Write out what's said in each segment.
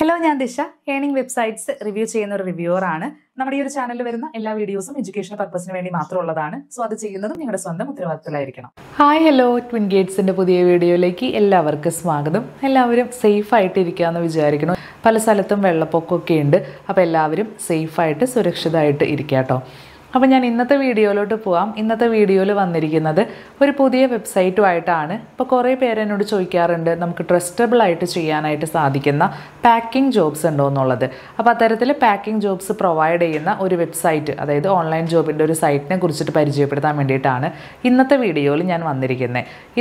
hello ഞാൻ ദിശ earning websites review ചെയ്യുന്ന ഒരു റിവ്യൂവറാണ് നമ്മുടെ ഈ ഒരു ചാനലിൽ വരുന്ന എല്ലാ വീഡിയോസും എഡ്യൂക്കേഷൻ പർപ്പസിന് വേണ്ടി മാത്രമുള്ളതാണ് സോ അത് ചെയ്യുന്നതും നിങ്ങളുടെ സ്വന്തം ഉത്തരവാദിത്തത്തിലായിരിക്കണം ഹായ് ഹലോ ട്വിൻ ഗേറ്റ്സിന്റെ പുതിയ വീഡിയോയിലേക്ക് എല്ലാവർക്കും സ്വാഗതം എല്ലാവരും സേഫ് ആയിട്ട് ഇരിക്കാമെന്ന് വിചാരിക്കണം പല സ്ഥലത്തും വെള്ളപ്പൊക്കമൊക്കെ ഉണ്ട് അപ്പോൾ എല്ലാവരും സേഫായിട്ട് സുരക്ഷിതമായിട്ട് ഇരിക്കാം കേട്ടോ അപ്പോൾ ഞാൻ ഇന്നത്തെ വീഡിയോയിലോട്ട് പോവാം ഇന്നത്തെ വീഡിയോയിൽ വന്നിരിക്കുന്നത് ഒരു പുതിയ വെബ്സൈറ്റുമായിട്ടാണ് ഇപ്പോൾ കുറേ പേര് എന്നോട് ചോദിക്കാറുണ്ട് നമുക്ക് ട്രസ്റ്റബിൾ ആയിട്ട് ചെയ്യാനായിട്ട് സാധിക്കുന്ന പാക്കിംഗ് ജോബ്സ് ഉണ്ടോ എന്നുള്ളത് അപ്പോൾ അത്തരത്തിൽ പാക്കിംഗ് ജോബ്സ് പ്രൊവൈഡ് ചെയ്യുന്ന ഒരു വെബ്സൈറ്റ് അതായത് ഓൺലൈൻ ജോബിൻ്റെ ഒരു സൈറ്റിനെ കുറിച്ചിട്ട് പരിചയപ്പെടുത്താൻ വേണ്ടിയിട്ടാണ് ഇന്നത്തെ വീഡിയോയിൽ ഞാൻ വന്നിരിക്കുന്നത്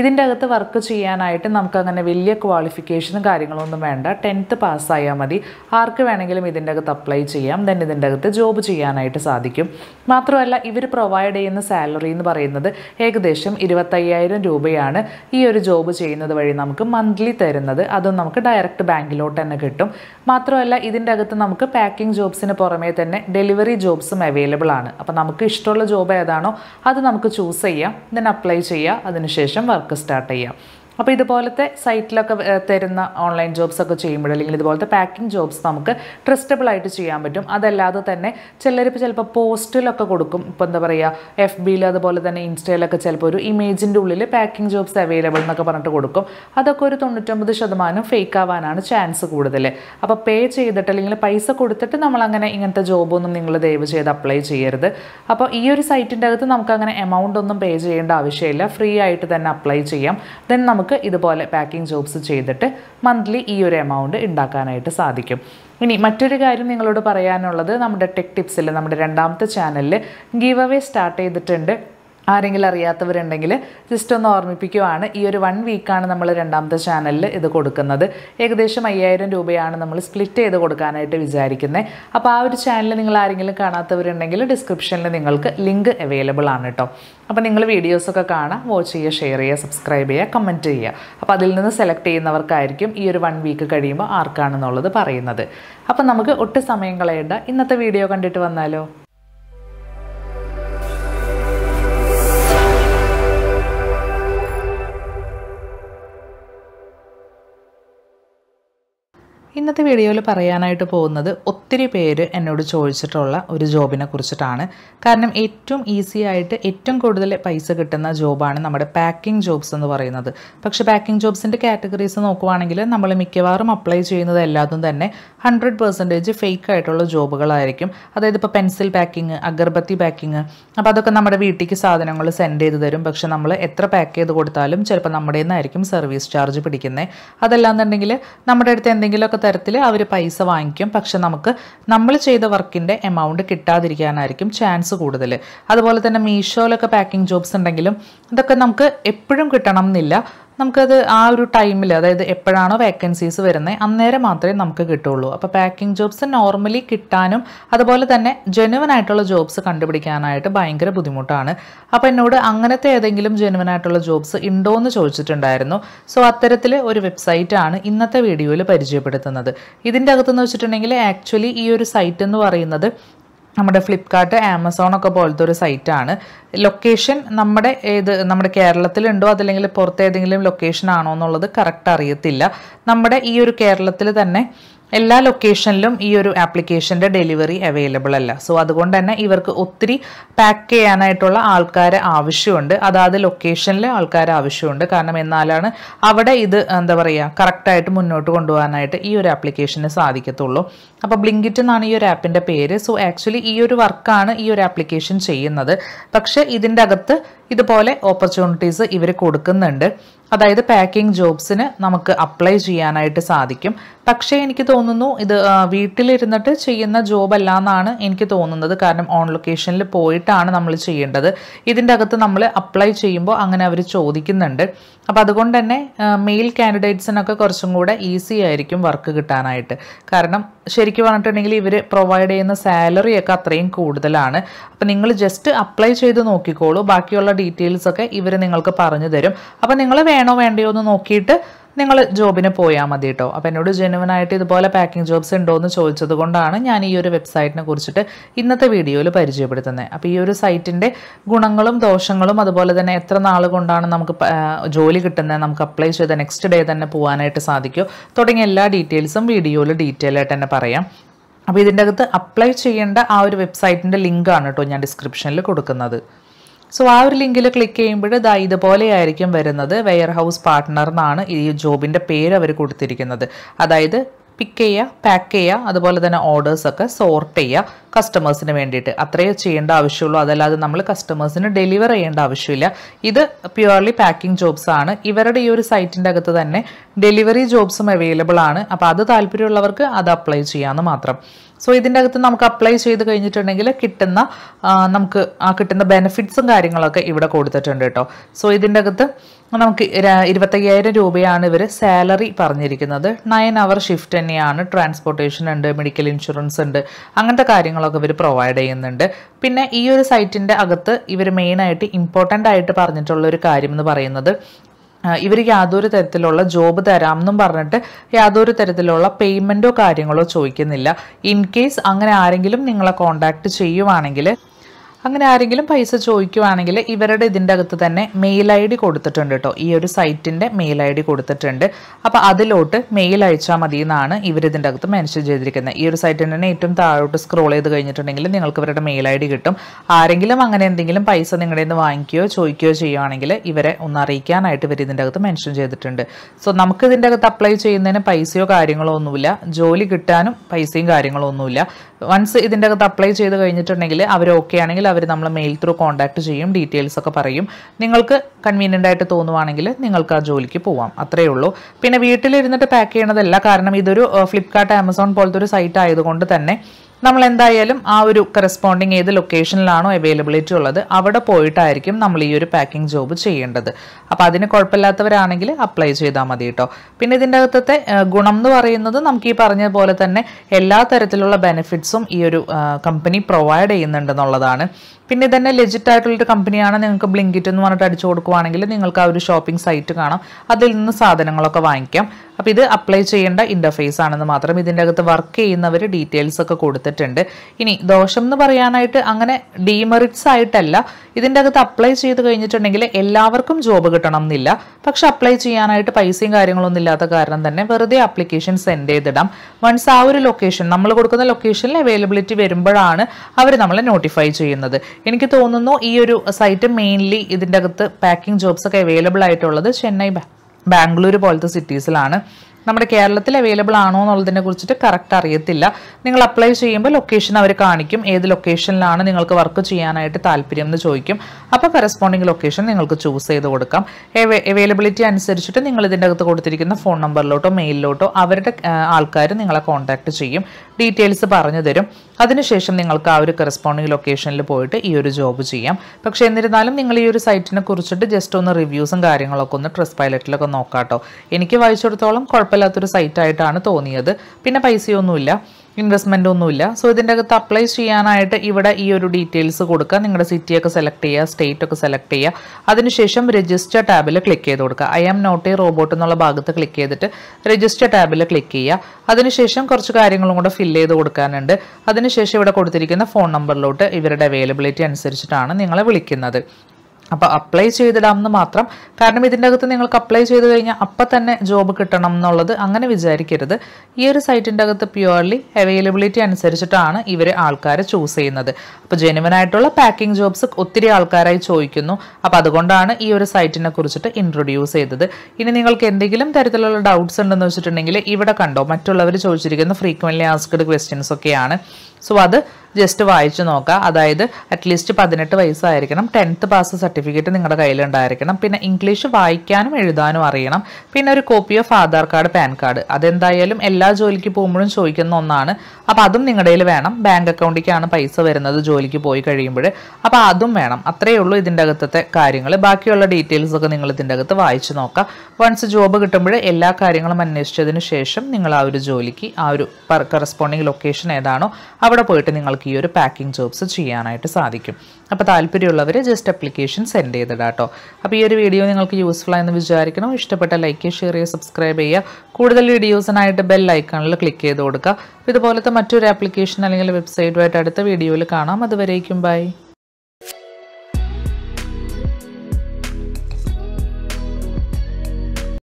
ഇതിൻ്റെ അകത്ത് വർക്ക് ചെയ്യാനായിട്ട് നമുക്കങ്ങനെ വലിയ ക്വാളിഫിക്കേഷനും കാര്യങ്ങളൊന്നും വേണ്ട ടെൻത്ത് പാസ്സായാൽ മതി ആർക്ക് വേണമെങ്കിലും ഇതിൻ്റെ അകത്ത് അപ്ലൈ ചെയ്യാം ദെൻ ഇതിൻ്റെ അകത്ത് ജോബ് ചെയ്യാനായിട്ട് സാധിക്കും മാത്രമല്ല ഇവർ പ്രൊവൈഡ് ചെയ്യുന്ന സാലറി എന്ന് പറയുന്നത് ഏകദേശം ഇരുപത്തയ്യായിരം രൂപയാണ് ഈ ഒരു ജോബ് ചെയ്യുന്നത് വഴി നമുക്ക് മന്ത്ലി തരുന്നത് അതും നമുക്ക് ഡയറക്റ്റ് ബാങ്കിലോട്ട് തന്നെ കിട്ടും മാത്രമല്ല ഇതിൻ്റെ അകത്ത് നമുക്ക് പാക്കിംഗ് ജോബ്സിന് പുറമേ തന്നെ ഡെലിവറി ജോബ്സും അവൈലബിൾ ആണ് അപ്പോൾ നമുക്ക് ഇഷ്ടമുള്ള ജോബ് ഏതാണോ അത് നമുക്ക് ചൂസ് ചെയ്യാം ദെൻ അപ്ലൈ ചെയ്യുക അതിനുശേഷം വർക്ക് സ്റ്റാർട്ട് ചെയ്യാം അപ്പോൾ ഇതുപോലത്തെ സൈറ്റിലൊക്കെ തരുന്ന ഓൺലൈൻ ജോബ്സ് ഒക്കെ ചെയ്യുമ്പോൾ അല്ലെങ്കിൽ ഇതുപോലത്തെ പാക്കിംഗ് ജോബ്സ് നമുക്ക് ട്രസ്റ്റബിൾ ആയിട്ട് ചെയ്യാൻ പറ്റും അതല്ലാതെ തന്നെ ചിലരിപ്പോൾ ചിലപ്പോൾ പോസ്റ്റിലൊക്കെ കൊടുക്കും ഇപ്പോൾ എന്താ പറയുക എഫ് ബിയിൽ അതുപോലെ തന്നെ ഇൻസ്റ്റയിലൊക്കെ ചിലപ്പോൾ ഒരു ഇമേജിൻ്റെ ഉള്ളിൽ പാക്കിംഗ് ജോബ്സ് അവൈലബിൾ എന്നൊക്കെ പറഞ്ഞിട്ട് കൊടുക്കും അതൊക്കെ ഒരു തൊണ്ണൂറ്റൊമ്പത് ശതമാനം ഫേക്ക് ആവാനാണ് ചാൻസ് കൂടുതൽ അപ്പോൾ പേ ചെയ്തിട്ട് അല്ലെങ്കിൽ പൈസ കൊടുത്തിട്ട് നമ്മൾ അങ്ങനെ ഇങ്ങനത്തെ ജോബൊന്നും നിങ്ങൾ ദയവ് ചെയ്ത് അപ്ലൈ ചെയ്യരുത് അപ്പോൾ ഈ ഒരു സൈറ്റിൻ്റെ അകത്ത് നമുക്ക് അങ്ങനെ എമൗണ്ട് ഒന്നും പേ ചെയ്യേണ്ട ആവശ്യമില്ല ഫ്രീ ആയിട്ട് തന്നെ അപ്ലൈ ചെയ്യാം ദെൻ നമുക്ക് നമുക്ക് ഇതുപോലെ പാക്കിംഗ് ജോബ്സ് ചെയ്തിട്ട് മന്ത്ലി ഈ ഒരു എമൗണ്ട് ഉണ്ടാക്കാനായിട്ട് സാധിക്കും ഇനി മറ്റൊരു കാര്യം നിങ്ങളോട് പറയാനുള്ളത് നമ്മുടെ ടെക് ടിപ്സിൽ നമ്മുടെ രണ്ടാമത്തെ ചാനലിൽ ഗീവ് അവേ സ്റ്റാർട്ട് ചെയ്തിട്ടുണ്ട് ആരെങ്കിലും അറിയാത്തവരുണ്ടെങ്കിൽ ജസ്റ്റ് ഒന്ന് ഓർമ്മിപ്പിക്കുവാണ് ഈ ഒരു വൺ വീക്കാണ് നമ്മൾ രണ്ടാമത്തെ ചാനലിൽ ഇത് കൊടുക്കുന്നത് ഏകദേശം അയ്യായിരം രൂപയാണ് നമ്മൾ സ്പ്ലിറ്റ് ചെയ്ത് കൊടുക്കാനായിട്ട് വിചാരിക്കുന്നത് അപ്പോൾ ആ ഒരു ചാനൽ നിങ്ങൾ ആരെങ്കിലും കാണാത്തവരുണ്ടെങ്കിൽ ഡിസ്ക്രിപ്ഷനിൽ നിങ്ങൾക്ക് ലിങ്ക് അവൈലബിൾ ആണ് കേട്ടോ അപ്പോൾ നിങ്ങൾ വീഡിയോസൊക്കെ കാണാം വാച്ച് ചെയ്യുക ഷെയർ ചെയ്യുക സബ്സ്ക്രൈബ് ചെയ്യുക കമൻറ്റ് ചെയ്യുക അപ്പോൾ അതിൽ നിന്ന് സെലക്ട് ചെയ്യുന്നവർക്കായിരിക്കും ഈ ഒരു വൺ വീക്ക് കഴിയുമ്പോൾ ആർക്കാണെന്നുള്ളത് പറയുന്നത് അപ്പോൾ നമുക്ക് ഒട്ടും സമയം കളയേണ്ട ഇന്നത്തെ വീഡിയോ കണ്ടിട്ട് വന്നാലോ ഇന്നത്തെ വീഡിയോയിൽ പറയാനായിട്ട് പോകുന്നത് ഒത്തിരി പേര് എന്നോട് ചോദിച്ചിട്ടുള്ള ഒരു ജോബിനെ കുറിച്ചിട്ടാണ് കാരണം ഏറ്റവും ഈസി ആയിട്ട് ഏറ്റവും കൂടുതൽ പൈസ കിട്ടുന്ന ജോബാണ് നമ്മുടെ പാക്കിംഗ് ജോബ്സ് എന്ന് പറയുന്നത് പക്ഷെ പാക്കിംഗ് ജോബ്സിൻ്റെ കാറ്റഗറീസ് നോക്കുവാണെങ്കിൽ നമ്മൾ മിക്കവാറും അപ്ലൈ ചെയ്യുന്നത് എല്ലാതും തന്നെ ഹൺഡ്രഡ് പെർസെൻറ്റേജ് ഫേക്ക് ആയിട്ടുള്ള ജോബുകളായിരിക്കും അതായത് ഇപ്പോൾ പെൻസിൽ പാക്കിങ് അഗർബത്തി പാക്കിങ് അപ്പോൾ അതൊക്കെ നമ്മുടെ വീട്ടിലേക്ക് സാധനങ്ങൾ സെൻഡ് ചെയ്ത് തരും പക്ഷെ നമ്മൾ എത്ര പാക്ക് ചെയ്ത് കൊടുത്താലും ചിലപ്പോൾ നമ്മുടെ നിന്നായിരിക്കും സർവീസ് ചാർജ് പിടിക്കുന്നത് അതല്ലാന്നുണ്ടെങ്കിൽ നമ്മുടെ അടുത്ത് എന്തെങ്കിലുമൊക്കെ തരത്തിൽ അവർ പൈസ വാങ്ങിക്കും പക്ഷെ നമുക്ക് നമ്മൾ ചെയ്ത വർക്കിൻ്റെ എമൗണ്ട് കിട്ടാതിരിക്കാനായിരിക്കും ചാൻസ് കൂടുതൽ അതുപോലെ തന്നെ മീഷോയിലൊക്കെ പാക്കിംഗ് ജോബ്സ് ഉണ്ടെങ്കിലും ഇതൊക്കെ നമുക്ക് എപ്പോഴും കിട്ടണം എന്നില്ല നമുക്കത് ആ ഒരു ടൈമിൽ അതായത് എപ്പോഴാണോ വേക്കൻസീസ് വരുന്നത് അന്നേരം മാത്രമേ നമുക്ക് കിട്ടുള്ളൂ അപ്പോൾ പാക്കിംഗ് ജോബ്സ് നോർമലി കിട്ടാനും അതുപോലെ തന്നെ ജെനുവൻ ആയിട്ടുള്ള ജോബ്സ് കണ്ടുപിടിക്കാനായിട്ട് ഭയങ്കര ബുദ്ധിമുട്ടാണ് അപ്പോൾ എന്നോട് അങ്ങനത്തെ ഏതെങ്കിലും ജെനുവൻ ആയിട്ടുള്ള ജോബ്സ് ഉണ്ടോ എന്ന് ചോദിച്ചിട്ടുണ്ടായിരുന്നു സോ അത്തരത്തിൽ ഒരു വെബ്സൈറ്റാണ് ഇന്നത്തെ വീഡിയോയിൽ പരിചയപ്പെടുത്തുന്നത് ഇതിൻ്റെ അകത്തുനിന്ന് വെച്ചിട്ടുണ്ടെങ്കിൽ ആക്ച്വലി ഈ ഒരു സൈറ്റ് എന്ന് പറയുന്നത് നമ്മുടെ ഫ്ലിപ്കാർട്ട് ആമസോൺ ഒക്കെ പോലത്തെ ഒരു സൈറ്റാണ് ലൊക്കേഷൻ നമ്മുടെ ഏത് നമ്മുടെ കേരളത്തിലുണ്ടോ അതല്ലെങ്കിൽ പുറത്ത് ഏതെങ്കിലും ലൊക്കേഷൻ ആണോ എന്നുള്ളത് കറക്റ്റ് അറിയത്തില്ല നമ്മുടെ ഈ ഒരു കേരളത്തിൽ തന്നെ എല്ലാ ലൊക്കേഷനിലും ഈ ഒരു ആപ്ലിക്കേഷൻ്റെ ഡെലിവറി അവൈലബിൾ അല്ല സോ അതുകൊണ്ട് തന്നെ ഇവർക്ക് ഒത്തിരി പാക്ക് ചെയ്യാനായിട്ടുള്ള ആൾക്കാരെ ആവശ്യമുണ്ട് അതാത് ലൊക്കേഷനിൽ ആൾക്കാരെ ആവശ്യമുണ്ട് കാരണം എന്നാലാണ് അവിടെ ഇത് എന്താ പറയുക കറക്റ്റായിട്ട് മുന്നോട്ട് കൊണ്ടുപോകാനായിട്ട് ഈ ഒരു ആപ്ലിക്കേഷന് സാധിക്കത്തുള്ളൂ അപ്പോൾ ബ്ലിങ്കിറ്റ് എന്നാണ് ഈ ഒരു ആപ്പിൻ്റെ പേര് സോ ആക്ച്വലി ഈ ഒരു വർക്കാണ് ഈ ഒരു ആപ്ലിക്കേഷൻ ചെയ്യുന്നത് പക്ഷേ ഇതിൻ്റെ അകത്ത് ഇതുപോലെ ഓപ്പർച്യൂണിറ്റീസ് ഇവർ കൊടുക്കുന്നുണ്ട് അതായത് പാക്കിംഗ് ജോബ്സിന് നമുക്ക് അപ്ലൈ ചെയ്യാനായിട്ട് സാധിക്കും പക്ഷേ എനിക്ക് തോന്നുന്നു ഇത് വീട്ടിലിരുന്നിട്ട് ചെയ്യുന്ന ജോബ് അല്ല എന്നാണ് എനിക്ക് തോന്നുന്നത് കാരണം ഓൺ ലൊക്കേഷനിൽ പോയിട്ടാണ് നമ്മൾ ചെയ്യേണ്ടത് ഇതിൻ്റെ അകത്ത് നമ്മൾ അപ്ലൈ ചെയ്യുമ്പോൾ അങ്ങനെ അവർ ചോദിക്കുന്നുണ്ട് അപ്പോൾ അതുകൊണ്ട് തന്നെ മെയിൽ കാൻഡിഡേറ്റ്സിനൊക്കെ കുറച്ചും കൂടെ ഈസി ആയിരിക്കും വർക്ക് കിട്ടാനായിട്ട് കാരണം ശരിക്കും പറഞ്ഞിട്ടുണ്ടെങ്കിൽ ഇവർ പ്രൊവൈഡ് ചെയ്യുന്ന സാലറി ഒക്കെ അത്രയും കൂടുതലാണ് അപ്പോൾ നിങ്ങൾ ജസ്റ്റ് അപ്ലൈ ചെയ്ത് നോക്കിക്കോളൂ ബാക്കിയുള്ള ഡീറ്റെയിൽസൊക്കെ ഇവർ നിങ്ങൾക്ക് പറഞ്ഞു തരും അപ്പോൾ നിങ്ങൾ വേണോ വേണ്ടയോ എന്ന് നോക്കിയിട്ട് നിങ്ങൾ ജോബിന് പോയാൽ മതി കേട്ടോ അപ്പോൾ എന്നോട് ജെനുവനായിട്ട് ഇതുപോലെ പാക്കിംഗ് ജോബ്സ് ഉണ്ടോ എന്ന് ചോദിച്ചത് കൊണ്ടാണ് ഞാൻ ഈ ഒരു വെബ്സൈറ്റിനെ കുറിച്ചിട്ട് ഇന്നത്തെ വീഡിയോയിൽ പരിചയപ്പെടുത്തുന്നത് അപ്പോൾ ഈ ഒരു സൈറ്റിൻ്റെ ഗുണങ്ങളും ദോഷങ്ങളും അതുപോലെ തന്നെ എത്ര നാൾ കൊണ്ടാണ് നമുക്ക് ജോലി കിട്ടുന്നത് നമുക്ക് അപ്ലൈ ചെയ്ത് നെക്സ്റ്റ് ഡേ തന്നെ പോകാനായിട്ട് സാധിക്കുമോ തുടങ്ങിയ എല്ലാ ഡീറ്റെയിൽസും വീഡിയോയിൽ ഡീറ്റെയിൽ ആയിട്ട് തന്നെ പറയാം അപ്പോൾ ഇതിൻ്റെ അകത്ത് അപ്ലൈ ചെയ്യേണ്ട ആ ഒരു വെബ്സൈറ്റിൻ്റെ ലിങ്കാണ് കേട്ടോ ഞാൻ ഡിസ്ക്രിപ്ഷനിൽ കൊടുക്കുന്നത് സോ ആ ഒരു ലിങ്കിൽ ക്ലിക്ക് ചെയ്യുമ്പോൾ ഇതാ ആയിരിക്കും വരുന്നത് വെയർ ഹൗസ് പാർട്ട്ണർ എന്നാണ് ഈ ജോബിൻ്റെ പേര് അവർ കൊടുത്തിരിക്കുന്നത് അതായത് പിക്ക് ചെയ്യുക പാക്ക് ചെയ്യുക അതുപോലെ തന്നെ ഓർഡേഴ്സൊക്കെ സോർട്ട് ചെയ്യുക കസ്റ്റമേഴ്സിന് വേണ്ടിയിട്ട് അത്രയേ ചെയ്യേണ്ട ആവശ്യമുള്ളൂ അതല്ലാതെ നമ്മൾ കസ്റ്റമേഴ്സിന് ഡെലിവർ ചെയ്യേണ്ട ആവശ്യമില്ല ഇത് പ്യുവർലി പാക്കിംഗ് ജോബ്സ് ആണ് ഇവരുടെ ഈ ഒരു സൈറ്റിൻ്റെ അകത്ത് തന്നെ ഡെലിവറി ജോബ്സും അവൈലബിൾ ആണ് അപ്പോൾ അത് താല്പര്യമുള്ളവർക്ക് അത് അപ്ലൈ ചെയ്യാമെന്ന് മാത്രം സോ ഇതിൻ്റെ അകത്ത് നമുക്ക് അപ്ലൈ ചെയ്ത് കഴിഞ്ഞിട്ടുണ്ടെങ്കിൽ കിട്ടുന്ന നമുക്ക് ആ കിട്ടുന്ന ബെനിഫിറ്റ്സും കാര്യങ്ങളൊക്കെ ഇവിടെ കൊടുത്തിട്ടുണ്ട് കേട്ടോ സോ ഇതിൻ്റെ അകത്ത് നമുക്ക് ഇരുപത്തയ്യായിരം രൂപയാണ് ഇവർ സാലറി പറഞ്ഞിരിക്കുന്നത് നയൻ അവർ ഷിഫ്റ്റ് തന്നെയാണ് ട്രാൻസ്പോർട്ടേഷൻ ഉണ്ട് മെഡിക്കൽ ഇൻഷുറൻസ് ഉണ്ട് അങ്ങനത്തെ കാര്യങ്ങളൊക്കെ ഇവർ പ്രൊവൈഡ് ചെയ്യുന്നുണ്ട് പിന്നെ ഈ ഒരു സൈറ്റിൻ്റെ അകത്ത് ഇവർ മെയിനായിട്ട് ഇമ്പോർട്ടൻ്റ് ആയിട്ട് പറഞ്ഞിട്ടുള്ള ഒരു കാര്യം എന്ന് പറയുന്നത് ഇവർക്ക് യാതൊരു തരത്തിലുള്ള ജോബ് എന്നും പറഞ്ഞിട്ട് യാതൊരു തരത്തിലുള്ള പേയ്മെൻറ്റോ കാര്യങ്ങളോ ചോദിക്കുന്നില്ല ഇൻ കേസ് അങ്ങനെ ആരെങ്കിലും നിങ്ങളെ കോണ്ടാക്ട് ചെയ്യുവാണെങ്കിൽ അങ്ങനെ ആരെങ്കിലും പൈസ ചോദിക്കുവാണെങ്കിൽ ഇവരുടെ ഇതിൻ്റെ അകത്ത് തന്നെ മെയിൽ ഐ ഡി കൊടുത്തിട്ടുണ്ട് കേട്ടോ ഈ ഒരു സൈറ്റിൻ്റെ മെയിൽ ഐ ഡി കൊടുത്തിട്ടുണ്ട് അപ്പോൾ അതിലോട്ട് മെയിൽ അയച്ചാൽ മതി എന്നാണ് ഇവരിതിൻ്റെ അകത്ത് മെൻഷൻ ചെയ്തിരിക്കുന്നത് ഈ ഒരു സൈറ്റിന് തന്നെ ഏറ്റവും താഴോട്ട് സ്ക്രോൾ ചെയ്ത് കഴിഞ്ഞിട്ടുണ്ടെങ്കിൽ നിങ്ങൾക്ക് ഇവരുടെ മെയിൽ ഐ ഡി കിട്ടും ആരെങ്കിലും അങ്ങനെ എന്തെങ്കിലും പൈസ നിങ്ങളുടെ നിന്ന് വാങ്ങിക്കുകയോ ചോദിക്കുകയോ ചെയ്യുകയാണെങ്കിൽ ഇവരെ ഒന്ന് അറിയിക്കാനായിട്ട് ഇവർ ഇതിൻ്റെ അകത്ത് മെൻഷൻ ചെയ്തിട്ടുണ്ട് സോ നമുക്ക് ഇതിൻ്റെ അകത്ത് അപ്ലൈ ചെയ്യുന്നതിന് പൈസയോ കാര്യങ്ങളോ ഒന്നുമില്ല ജോലി കിട്ടാനും പൈസയും കാര്യങ്ങളോ ഒന്നുമില്ല വൺസ് ഇതിൻ്റെ അകത്ത് അപ്ലൈ ചെയ്ത് കഴിഞ്ഞിട്ടുണ്ടെങ്കിൽ അവർ ഓക്കെ ആണെങ്കിൽ അവർ അവർ നമ്മളെ മെയിൽ ത്രൂ കോൺടാക്ട് ചെയ്യും ഡീറ്റെയിൽസ് ഒക്കെ പറയും നിങ്ങൾക്ക് കൺവീനിയൻ്റ് ആയിട്ട് തോന്നുവാണെങ്കിൽ നിങ്ങൾക്ക് ആ ജോലിക്ക് പോവാം അത്രയേ ഉള്ളൂ പിന്നെ വീട്ടിലിരുന്നിട്ട് പാക്ക് ചെയ്യണതല്ല കാരണം ഇതൊരു ഫ്ലിപ്കാർട്ട് ആമസോൺ പോലത്തെ ഒരു സൈറ്റ് ആയതുകൊണ്ട് തന്നെ നമ്മൾ എന്തായാലും ആ ഒരു കറസ്പോണ്ടിങ് ഏത് ലൊക്കേഷനിലാണോ അവൈലബിലിറ്റി ഉള്ളത് അവിടെ പോയിട്ടായിരിക്കും നമ്മൾ ഈ ഒരു പാക്കിംഗ് ജോബ് ചെയ്യേണ്ടത് അപ്പോൾ അതിന് കുഴപ്പമില്ലാത്തവരാണെങ്കിൽ അപ്ലൈ ചെയ്താൽ മതി കേട്ടോ പിന്നെ ഇതിൻ്റെ അകത്തത്തെ ഗുണം എന്ന് പറയുന്നത് നമുക്ക് ഈ പറഞ്ഞ പോലെ തന്നെ എല്ലാ തരത്തിലുള്ള ബെനിഫിറ്റ്സും ഈ ഒരു കമ്പനി പ്രൊവൈഡ് ചെയ്യുന്നുണ്ടെന്നുള്ളതാണ് പിന്നെ തന്നെ ലെജിറ്റ് ആയിട്ടുള്ളൊരു കമ്പനിയാണ് നിങ്ങൾക്ക് ബ്ലിങ്കിറ്റ് എന്ന് പറഞ്ഞിട്ട് അടിച്ചു കൊടുക്കുവാണെങ്കിൽ നിങ്ങൾക്ക് ആ ഒരു ഷോപ്പിംഗ് സൈറ്റ് കാണാം അതിൽ നിന്ന് സാധനങ്ങളൊക്കെ വാങ്ങിക്കാം അപ്പോൾ ഇത് അപ്ലൈ ചെയ്യേണ്ട ഇൻ്റർഫേസ് ആണെന്ന് മാത്രം ഇതിൻ്റെ അകത്ത് വർക്ക് ചെയ്യുന്നവർ ഡീറ്റെയിൽസ് ഒക്കെ കൊടുത്തിട്ടുണ്ട് ഇനി ദോഷം എന്ന് പറയാനായിട്ട് അങ്ങനെ ഡീമെറിറ്റ്സ് ആയിട്ടല്ല ഇതിൻ്റെ അകത്ത് അപ്ലൈ ചെയ്ത് കഴിഞ്ഞിട്ടുണ്ടെങ്കിൽ എല്ലാവർക്കും ജോബ് കിട്ടണം എന്നില്ല പക്ഷെ അപ്ലൈ ചെയ്യാനായിട്ട് പൈസയും കാര്യങ്ങളൊന്നും ഇല്ലാത്ത കാരണം തന്നെ വെറുതെ അപ്ലിക്കേഷൻ സെൻഡ് ചെയ്തിടാം വൺസ് ആ ഒരു ലൊക്കേഷൻ നമ്മൾ കൊടുക്കുന്ന ലൊക്കേഷനിൽ അവൈലബിലിറ്റി വരുമ്പോഴാണ് അവർ നമ്മളെ നോട്ടിഫൈ ചെയ്യുന്നത് എനിക്ക് തോന്നുന്നു ഈ ഒരു സൈറ്റ് മെയിൻലി ഇതിൻ്റെ അകത്ത് പാക്കിംഗ് ജോബ്സ് ഒക്കെ അവൈലബിൾ ആയിട്ടുള്ളത് ചെന്നൈ ബാംഗ്ലൂർ പോലത്തെ സിറ്റീസിലാണ് നമ്മുടെ കേരളത്തിൽ അവൈലബിൾ ആണോ എന്നുള്ളതിനെ കുറിച്ചിട്ട് കറക്റ്റ് അറിയത്തില്ല നിങ്ങൾ അപ്ലൈ ചെയ്യുമ്പോൾ ലൊക്കേഷൻ അവർ കാണിക്കും ഏത് ലൊക്കേഷനിലാണ് നിങ്ങൾക്ക് വർക്ക് ചെയ്യാനായിട്ട് താല്പര്യം എന്ന് ചോദിക്കും അപ്പോൾ കറസ്പോണ്ടിങ് ലൊക്കേഷൻ നിങ്ങൾക്ക് ചൂസ് ചെയ്ത് കൊടുക്കാം അവൈലബിലിറ്റി അനുസരിച്ചിട്ട് നിങ്ങൾ ഇതിൻ്റെ അകത്ത് കൊടുത്തിരിക്കുന്ന ഫോൺ നമ്പറിലോട്ടോ മെയിലിലോട്ടോ അവരുടെ ആൾക്കാർ നിങ്ങളെ കോൺടാക്ട് ചെയ്യും ഡീറ്റെയിൽസ് പറഞ്ഞു തരും അതിനുശേഷം നിങ്ങൾക്ക് ആ ഒരു കറസ്പോണ്ടിങ് ലൊക്കേഷനിൽ പോയിട്ട് ഈ ഒരു ജോബ് ചെയ്യാം പക്ഷേ എന്നിരുന്നാലും നിങ്ങൾ ഈ ഒരു സൈറ്റിനെ കുറിച്ചിട്ട് ജസ്റ്റ് ഒന്ന് റിവ്യൂസും കാര്യങ്ങളൊക്കെ ഒന്ന് ട്രസ്റ്റ് പൈലറ്റിലൊക്കെ നോക്കാട്ടോ എനിക്ക് വായിച്ചെടുത്തോളം കുഴപ്പമില്ലാത്തൊരു സൈറ്റായിട്ടാണ് തോന്നിയത് പിന്നെ പൈസയൊന്നുമില്ല ഇൻവെസ്റ്റ്മെൻ്റ് ഒന്നുമില്ല സോ ഇതിൻ്റെ അകത്ത് അപ്ലൈ ചെയ്യാനായിട്ട് ഇവിടെ ഈ ഒരു ഡീറ്റെയിൽസ് കൊടുക്കുക നിങ്ങളുടെ സിറ്റിയൊക്കെ സെലക്ട് ചെയ്യുക സ്റ്റേറ്റ് ഒക്കെ സെലക്ട് ചെയ്യുക അതിനുശേഷം രജിസ്റ്റർ ടാബിൽ ക്ലിക്ക് ചെയ്ത് കൊടുക്കുക I am not a robot എന്നുള്ള ഭാഗത്ത് ക്ലിക്ക് ചെയ്തിട്ട് രജിസ്റ്റർ ടാബിൽ ക്ലിക്ക് ചെയ്യുക അതിനുശേഷം കുറച്ച് കാര്യങ്ങളും കൂടെ ഫില്ല് ചെയ്ത് കൊടുക്കാനുണ്ട് അതിനുശേഷം ഇവിടെ കൊടുത്തിരിക്കുന്ന ഫോൺ നമ്പറിലോട്ട് ഇവരുടെ അവൈലബിലിറ്റി അനുസരിച്ചിട്ടാണ് നിങ്ങളെ വിളിക്കുന്നത് അപ്പോൾ അപ്ലൈ ചെയ്തിടാം എന്ന് മാത്രം കാരണം ഇതിൻ്റെ അകത്ത് നിങ്ങൾക്ക് അപ്ലൈ ചെയ്ത് കഴിഞ്ഞാൽ അപ്പം തന്നെ ജോബ് കിട്ടണം എന്നുള്ളത് അങ്ങനെ വിചാരിക്കരുത് ഈ ഒരു സൈറ്റിൻ്റെ അകത്ത് പ്യുവർലി അവൈലബിലിറ്റി അനുസരിച്ചിട്ടാണ് ഇവർ ആൾക്കാരെ ചൂസ് ചെയ്യുന്നത് അപ്പോൾ ജെനുവനായിട്ടുള്ള പാക്കിംഗ് ജോബ്സ് ഒത്തിരി ആൾക്കാരായി ചോദിക്കുന്നു അപ്പോൾ അതുകൊണ്ടാണ് ഈ ഒരു സൈറ്റിനെ കുറിച്ചിട്ട് ഇൻട്രൊഡ്യൂസ് ചെയ്തത് ഇനി നിങ്ങൾക്ക് എന്തെങ്കിലും തരത്തിലുള്ള ഡൗട്ട്സ് ഉണ്ടെന്ന് വെച്ചിട്ടുണ്ടെങ്കിൽ ഇവിടെ കണ്ടോ മറ്റുള്ളവർ ചോദിച്ചിരിക്കുന്ന ഫ്രീക്വൻലി ആസ്ക്ഡ് ക്വസ്റ്റ്യൻസ് ഒക്കെയാണ് സോ അത് ജസ്റ്റ് വായിച്ചു നോക്കുക അതായത് അറ്റ്ലീസ്റ്റ് പതിനെട്ട് വയസ്സായിരിക്കണം ടെൻത്ത് പാസ് സർട്ടിഫിക്കറ്റ് നിങ്ങളുടെ കയ്യിലുണ്ടായിരിക്കണം പിന്നെ ഇംഗ്ലീഷ് വായിക്കാനും എഴുതാനും അറിയണം പിന്നെ ഒരു copy of Aadhaar card PAN card അതെന്തായാലും എല്ലാ ജോലിക്ക് പോകുമ്പോഴും ചോദിക്കുന്ന ഒന്നാണ് അപ്പോൾ അതും നിങ്ങളുടെ വേണം ബാങ്ക് അക്കൗണ്ടിലേക്കാണ് പൈസ വരുന്നത് ജോലിക്ക് പോയി കഴിയുമ്പോൾ അപ്പോൾ അതും വേണം അത്രയേ ഉള്ളൂ ഇതിൻ്റെ അകത്തത്തെ കാര്യങ്ങൾ ബാക്കിയുള്ള ഡീറ്റെയിൽസ് ഒക്കെ നിങ്ങൾ ഇതിൻ്റെ അകത്ത് വായിച്ചു നോക്കുക വൺസ് ജോബ് കിട്ടുമ്പോൾ എല്ലാ കാര്യങ്ങളും അന്വേഷിച്ചതിന് ശേഷം നിങ്ങൾ ആ ഒരു ജോലിക്ക് ആ ഒരു കറസ്പോണ്ടിങ് ലൊക്കേഷൻ ഏതാണോ അവിടെ പോയിട്ട് നിങ്ങൾക്ക് ഈ ഒരു പാക്കിംഗ് ജോബ്സ് ചെയ്യാനായിട്ട് സാധിക്കും അപ്പോൾ താല്പര്യമുള്ളവർ ജസ്റ്റ് അപ്ലിക്കേഷൻ സെൻഡ് ചെയ്തിടാം കേട്ടോ അപ്പോൾ ഈ ഒരു വീഡിയോ നിങ്ങൾക്ക് യൂസ്ഫുൾ ആയെന്ന് വിചാരിക്കണോ ഇഷ്ടപ്പെട്ട ലൈക്ക് ഷെയർ ചെയ്യുക സബ്സ്ക്രൈബ് ചെയ്യുക കൂടുതൽ വീഡിയോസിനായിട്ട് ബെൽ ഐക്കണിൽ ക്ലിക്ക് ചെയ്ത് കൊടുക്കുക ഇതുപോലത്തെ മറ്റൊരു ആപ്ലിക്കേഷൻ അല്ലെങ്കിൽ വെബ്സൈറ്റുമായിട്ട് അടുത്ത വീഡിയോയിൽ കാണാം അതുവരേക്കും ബൈ